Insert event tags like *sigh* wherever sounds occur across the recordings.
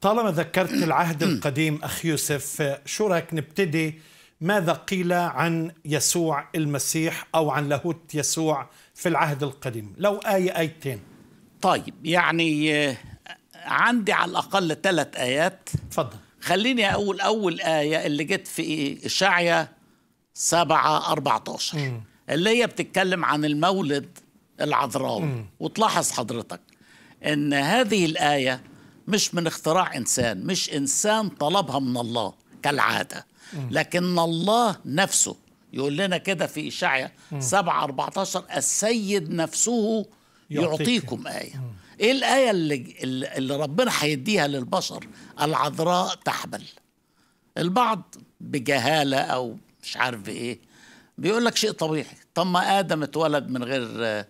طالما ذكرت *clears throat* العهد القديم أخ يوسف شو رأيك نبتدي ماذا قيل عن يسوع المسيح أو عن لاهوت يسوع في العهد القديم لو آية آيتين طيب يعني آه، عندي على الأقل ثلاث آيات فضل خليني أقول أول آية اللي جت في إشعيا سبعة 14 اللي هي بتتكلم عن المولد العذراوي وتلاحظ حضرتك ان هذه الايه مش من اختراع إنسان مش إنسان طلبها من الله كالعادة لكن الله نفسه يقول لنا كده في إشعيا 7 14 السيد نفسه يعطيكم آية إيه الآية اللي, اللي ربنا هيديها للبشر العذراء تحبل البعض بجهالة أو مش عارف إيه بيقول لك شيء طبيعي طب ما آدم اتولد من غير آه،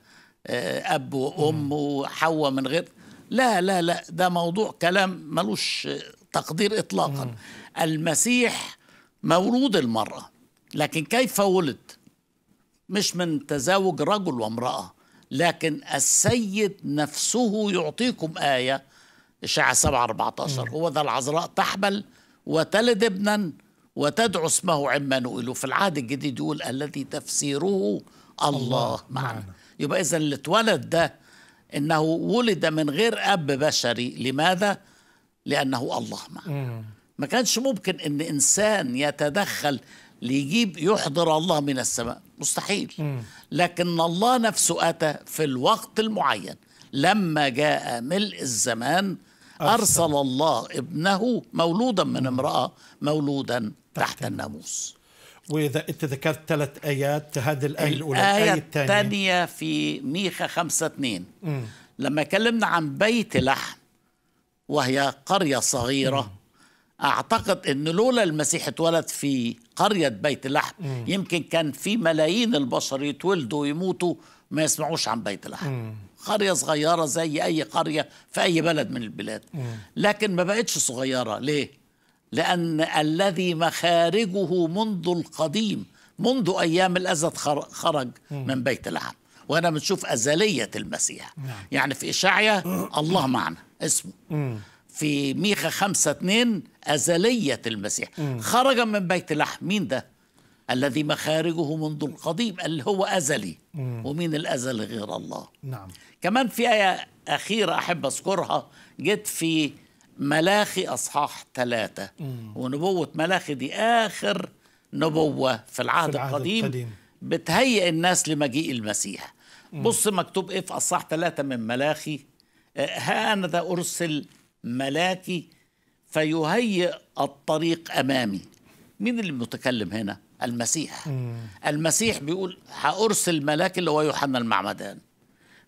آه، أب وأم وحواء من غير لا لا لا ده موضوع كلام ملوش تقدير إطلاقا مم. المسيح مولود المرأة لكن كيف ولد مش من تزاوج رجل وامرأة لكن السيد نفسه يعطيكم آية إشاعة 7 14 هو ذا العذراء تحمل وتلد ابنا وتدعو اسمه عمانوئيل وفي العهد الجديد يقول الذي تفسيره الله, الله معنا. معنا يبقى إذا اللي اتولد ده انه ولد من غير اب بشري لماذا لانه الله معه ما كانش ممكن ان انسان يتدخل ليجيب يحضر الله من السماء مستحيل لكن الله نفسه اتى في الوقت المعين لما جاء ملء الزمان أرسل الله ابنه مولودا من امرأة مولودا تحت الناموس وإذا أنت ذكرت ثلاث آيات هذه الآية الأولى الآية الثانية الثانية في ميخا خمسة اثنين لما كلمنا عن بيت لحم وهي قرية صغيرة م. أعتقد أن لولا المسيح اتولد في قرية بيت لحم م. يمكن كان في ملايين البشر يتولدوا ويموتوا ما يسمعوش عن بيت لحم قرية صغيرة زي أي قرية في أي بلد من البلاد م. لكن ما بقتش صغيرة ليه؟ لأن الذي مخارجه منذ القديم منذ أيام الأزد خرج من بيت العام وهنا بنشوف أزلية المسيح نعم. يعني في إشعية الله معنا اسمه في ميخا خمسة اثنين أزلية المسيح خرج من بيت لحم مين ده الذي مخارجه منذ القديم اللي هو أزلي ومين الأزل غير الله نعم. كمان في آية أخيرة أحب أذكرها جت في ملاخي أصحاح ثلاثة ونبوة ملاخي دي آخر نبوة في العهد, في العهد القديم, القديم. بتهيئ الناس لمجيء المسيح مم. بص مكتوب إيه في أصحاح ثلاثة من ملاخي ها آه، أنا ذا أرسل ملاكي فيهيئ الطريق أمامي مين اللي متكلم هنا؟ المسيح مم. المسيح بيقول هأرسل ملاكي اللي هو يوحنا المعمدان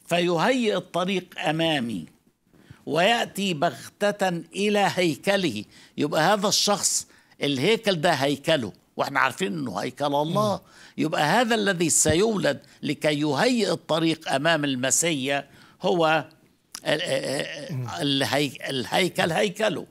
فيهيئ الطريق أمامي وياتي بغته الى هيكله يبقى هذا الشخص الهيكل ده هيكله واحنا عارفين انه هيكل الله يبقى هذا الذي سيولد لكي يهيئ الطريق امام المسيا هو الهيكل هيكله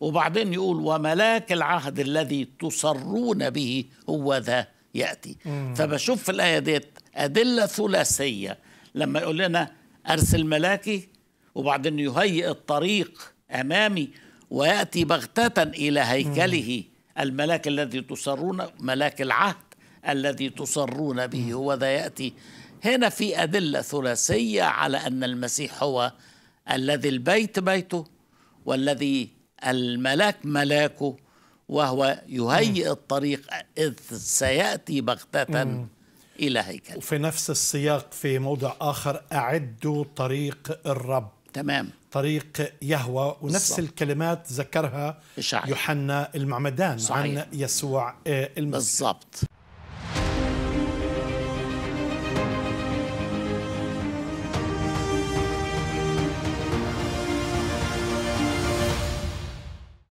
وبعدين يقول وملاك العهد الذي تصرون به هو ذا ياتي فبشوف في الايه ديت ادله ثلاثيه لما يقول لنا ارسل ملاكي وبعدين يهيئ الطريق امامي وياتي بغته الى هيكله الملاك الذي تصرون ملاك العهد الذي تصرون به هو ذا ياتي هنا في ادله ثلاثيه على ان المسيح هو الذي البيت بيته والذي الملاك ملاكه وهو يهيئ الطريق اذ سياتي بغته إلى هيكل وفي نفس السياق في موضع آخر أعدوا طريق الرب تمام طريق يهوى ونفس بالزبط. الكلمات ذكرها يوحنا المعمدان صحيح. عن يسوع آه، المسيح بالضبط